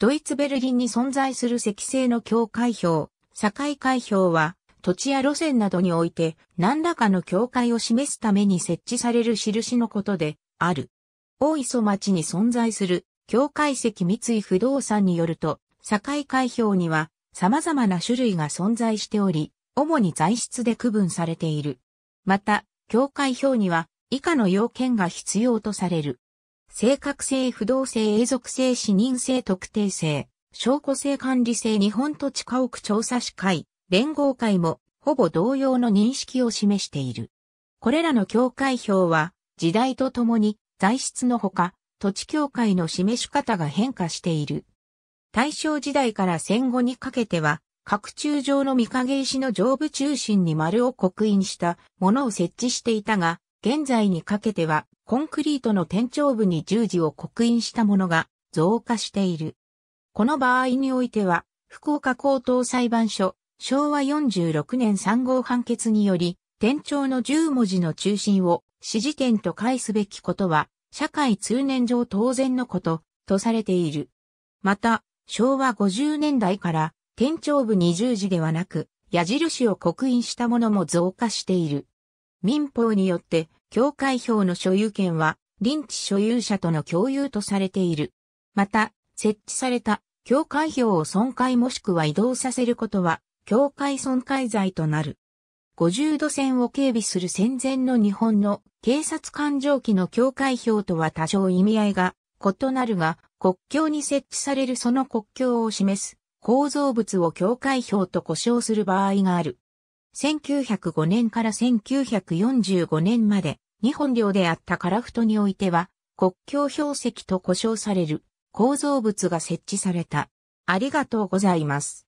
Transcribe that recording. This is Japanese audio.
ドイツベルリンに存在する石製の境界標、境界標は、土地や路線などにおいて何らかの境界を示すために設置される印のことである。大磯町に存在する境界石三井不動産によると、境界標には様々な種類が存在しており、主に材質で区分されている。また、境界標には以下の要件が必要とされる。正確性不動性永続性視認性特定性、証拠性管理性日本土地家屋調査士会、連合会もほぼ同様の認識を示している。これらの境界表は時代とともに材質のほか土地境界の示し方が変化している。大正時代から戦後にかけては各柱状の御影石の上部中心に丸を刻印したものを設置していたが、現在にかけてはコンクリートの天頂部に十字を刻印したものが増加している。この場合においては、福岡高等裁判所、昭和46年3号判決により、天頂の10文字の中心を指示点と返すべきことは、社会通念上当然のこと、とされている。また、昭和50年代から、天頂部に十字ではなく、矢印を刻印したものも増加している。民法によって、境界票の所有権は、臨地所有者との共有とされている。また、設置された境界票を損壊もしくは移動させることは、境界損壊罪となる。50度線を警備する戦前の日本の警察官上記の境界票とは多少意味合いが異なるが、国境に設置されるその国境を示す構造物を境界票と呼称する場合がある。1905年から1945年まで日本領であったカラフトにおいては国境標石と呼称される構造物が設置された。ありがとうございます。